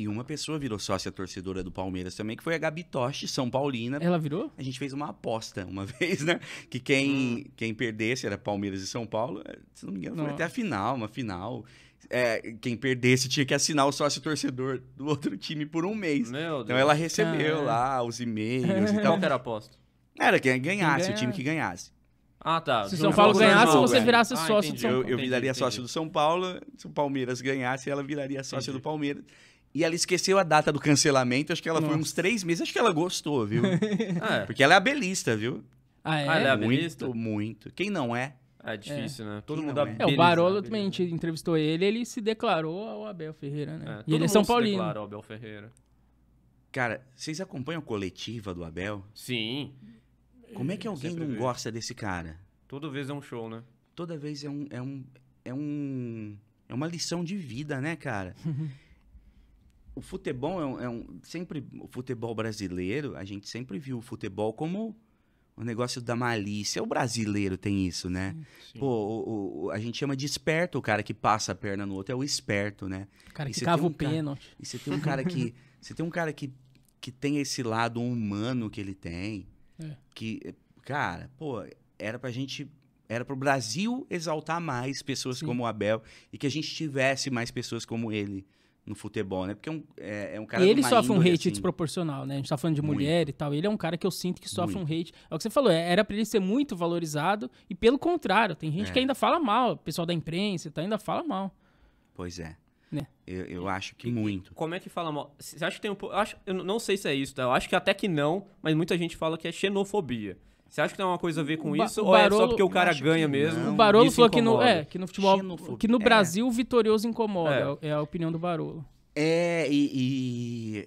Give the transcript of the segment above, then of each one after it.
E uma pessoa virou sócia torcedora do Palmeiras também, que foi a Gabi Toche, São Paulina. Ela virou? A gente fez uma aposta uma vez, né? Que quem, hum. quem perdesse era Palmeiras e São Paulo. É, se não me engano, não. foi até a final, uma final. É, quem perdesse tinha que assinar o sócio torcedor do outro time por um mês. Então ela recebeu lá os e-mails e tal. Qual era a aposta? Era quem ganhasse, quem o time que ganhasse. Ah, tá. Se o São Paulo ganhasse, jogo, você é. virasse sócio ah, do São Paulo. Eu, eu viraria entendi, sócio do São Paulo. Se o Palmeiras ganhasse, ela viraria sócia entendi. do Palmeiras. E ela esqueceu a data do cancelamento, acho que ela Nossa. foi uns três meses. Acho que ela gostou, viu? ah, é. Porque ela é abelista, viu? Ah, é? Ah, ela é abelista? Muito, muito. Quem não é? Ah, é difícil, é. né? Todo Quem mundo abelista. É, é? é, o Barolo né? também, a gente entrevistou ele, ele se declarou ao Abel Ferreira, né? É, e ele é São Paulino. Se declarou ao Abel Ferreira. Cara, vocês acompanham a coletiva do Abel? Sim. Como é que alguém não gosta desse cara? Toda vez é um show, né? Toda vez é um. É, um, é, um, é uma lição de vida, né, cara? o futebol é um, é um, sempre o futebol brasileiro a gente sempre viu o futebol como o um negócio da malícia o brasileiro tem isso né sim, sim. pô o, o, a gente chama de esperto o cara que passa a perna no outro é o esperto né o cara que cava um o pênalti e você tem um cara que você tem um cara que que tem esse lado humano que ele tem é. que cara pô era pra gente era para o Brasil exaltar mais pessoas sim. como o Abel e que a gente tivesse mais pessoas como ele no futebol, né? Porque é um, é, é um cara. E ele sofre um hate assim. desproporcional, né? A gente tá falando de muito. mulher e tal. Ele é um cara que eu sinto que sofre muito. um hate. É o que você falou, é, era para ele ser muito valorizado e pelo contrário, tem gente é. que ainda fala mal, o pessoal da imprensa tá, ainda fala mal. Pois é. Né? Eu, eu é. acho que e, muito. Como é que fala mal? Você acha que tem um. Eu, acho, eu não sei se é isso, tá? Eu acho que até que não, mas muita gente fala que é xenofobia. Você acha que tem alguma coisa a ver com ba isso? Barolo, ou é só porque o cara ganha mesmo? Não, o Barolo falou que no, é, que no futebol. Que no é. Brasil, é. vitorioso incomoda. É. É, é. a opinião do Barolo. É, e,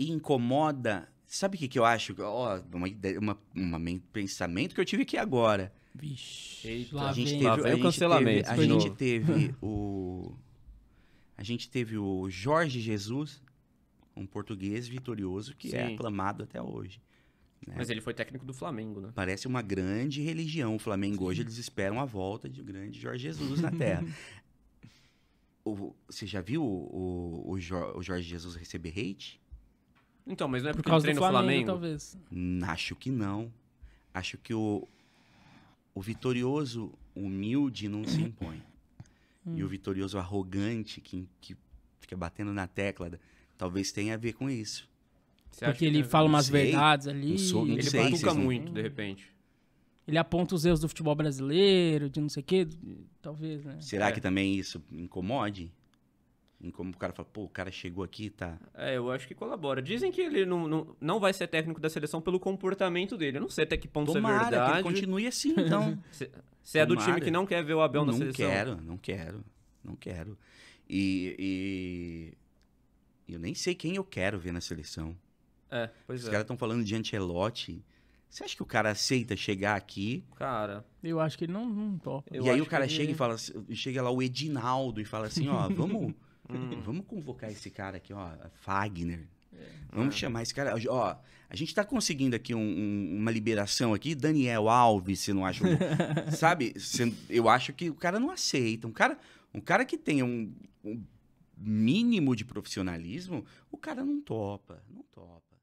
e, incomoda. Sabe o que, que eu acho? Ó, oh, uma, uma, uma, um pensamento que eu tive aqui agora. Vixe. Eita, a gente vem. teve, lá a o cancelamento. Teve, a gente teve o. A gente teve o Jorge Jesus, um português vitorioso que é Sim. é aclamado até hoje. Né? Mas ele foi técnico do Flamengo, né? Parece uma grande religião. O Flamengo Sim. hoje eles esperam a volta de grande Jorge Jesus na Terra. o, você já viu o, o, o Jorge Jesus receber hate? Então, mas não é porque Por ele treina o Flamengo, Flamengo? Talvez. Hum, acho que não. Acho que o, o vitorioso humilde não se impõe. Hum. E o vitorioso arrogante que, que fica batendo na tecla talvez tenha a ver com isso. Você porque ele fala umas sei, verdades ali. Sou, ele sei, batuca muito, de repente. Ele aponta os erros do futebol brasileiro, de não sei o quê, talvez, né? Será é. que também isso incomode? como o cara fala, pô, o cara chegou aqui, tá. É, eu acho que colabora. Dizem que ele não, não, não vai ser técnico da seleção pelo comportamento dele. Eu não sei até que ponto é Tomara, é verdade. Que ele continue assim, então. Você é do time que não quer ver o Abel na seleção? Não quero, não quero, não quero. E, e. Eu nem sei quem eu quero ver na seleção. É, pois Os é. caras estão falando de Ancelotti. Você acha que o cara aceita chegar aqui? Cara, eu acho que ele não, não topa. Eu e aí o cara chega ele... e fala, chega lá o Edinaldo e fala assim, ó, vamos, hum. vamos convocar esse cara aqui, ó, Fagner. É. Vamos é. chamar esse cara. Ó, a gente tá conseguindo aqui um, um, uma liberação aqui. Daniel Alves, você não acha? sabe? eu acho que o cara não aceita. Um cara, um cara que tem um, um mínimo de profissionalismo, o cara não topa. Não topa.